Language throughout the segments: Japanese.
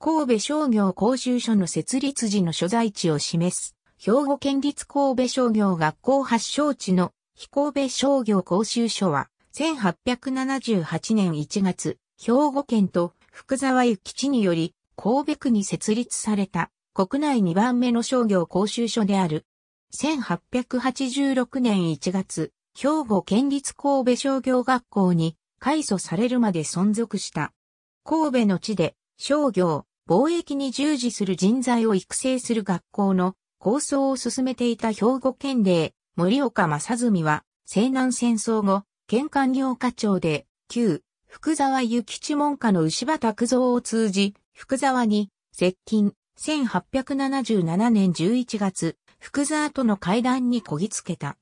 神戸商業講習所の設立時の所在地を示す、兵庫県立神戸商業学校発祥地の非神戸商業講習所は、1878年1月、兵庫県と福沢諭吉により、神戸区に設立された、国内2番目の商業講習所である。1886年1月、兵庫県立神戸商業学校に改祖されるまで存続した。神戸の地で商業、貿易に従事する人材を育成する学校の構想を進めていた兵庫県令森岡正純は西南戦争後、県官業課長で旧福沢諭吉門下の牛場拓造を通じ、福沢に接近1877年11月、福沢との会談にこぎつけた。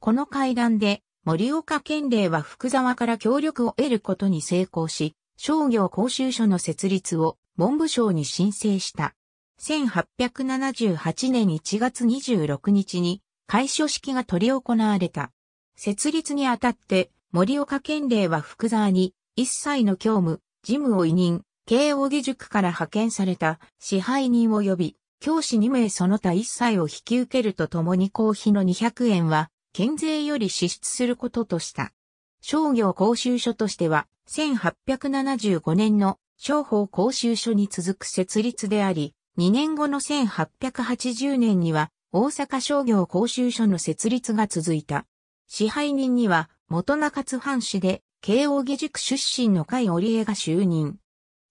この会談で森岡県令は福沢から協力を得ることに成功し、商業講習所の設立を文部省に申請した。1878年1月26日に開所式が執り行われた。設立にあたって森岡県令は福沢に一切の教務、事務を委任、慶応義塾から派遣された支配人を呼び、教師2名その他一切を引き受けるとともに公費の200円は県税より支出することとした。商業講習所としては1875年の商法講習所に続く設立であり、2年後の1880年には大阪商業講習所の設立が続いた。支配人には元中津藩士で慶応義塾出身の甲斐織江が就任。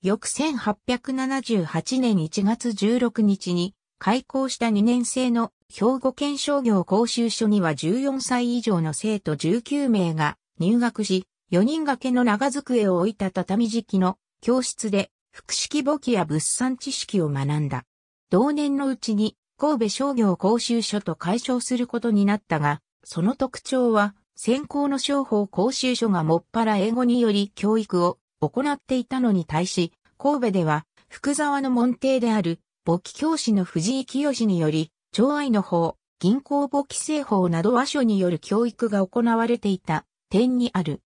翌1878年1月16日に開校した2年生の兵庫県商業講習所には14歳以上の生徒19名が入学し、4人掛けの長机を置いた畳敷きの教室で複式簿記や物産知識を学んだ。同年のうちに神戸商業講習所と解消することになったが、その特徴は先行の商法講習所がもっぱら英語により教育を行っていたのに対し、神戸では福沢の門弟である簿記教師の藤井清により、長愛の法、銀行簿記制法など和書による教育が行われていた点にある。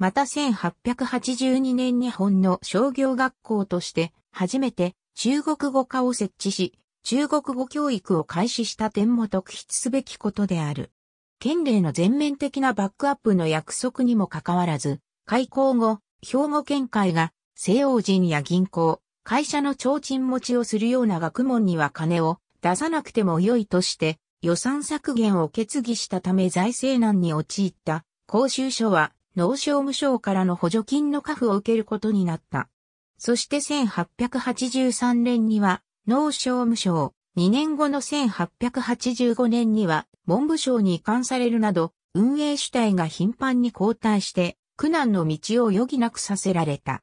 また1882年日本の商業学校として初めて中国語科を設置し、中国語教育を開始した点も特筆すべきことである。県令の全面的なバックアップの約束にもかかわらず、開校後、兵庫県会が西欧人や銀行、会社の提灯持ちをするような学問には金を出さなくても良いとして予算削減を決議したため財政難に陥った公衆書は農商務省からの補助金の寄付を受けることになった。そして1883年には農商務省、2年後の1885年には文部省に移管されるなど、運営主体が頻繁に交代して、苦難の道を余儀なくさせられた。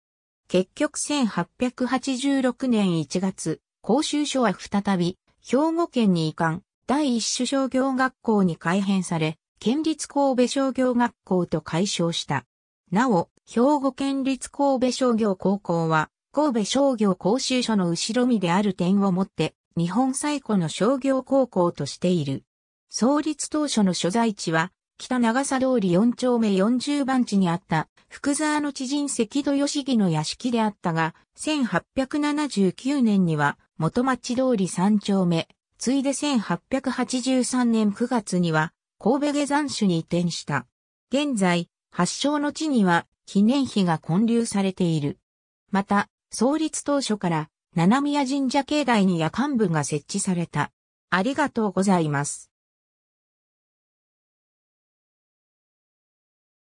結局1886年1月、公衆所は再び、兵庫県に移管、第一種商業学校に改編され、県立神戸商業学校と解消した。なお、兵庫県立神戸商業高校は、神戸商業講習所の後ろ身である点をもって、日本最古の商業高校としている。創立当初の所在地は、北長佐通り4丁目40番地にあった、福沢の知人関戸義義の屋敷であったが、1879年には、元町通り3丁目、ついで1883年9月には、神戸下山市に移転した。現在、発祥の地には記念碑が建立されている。また、創立当初から七宮神社境内に夜間部が設置された。ありがとうございます。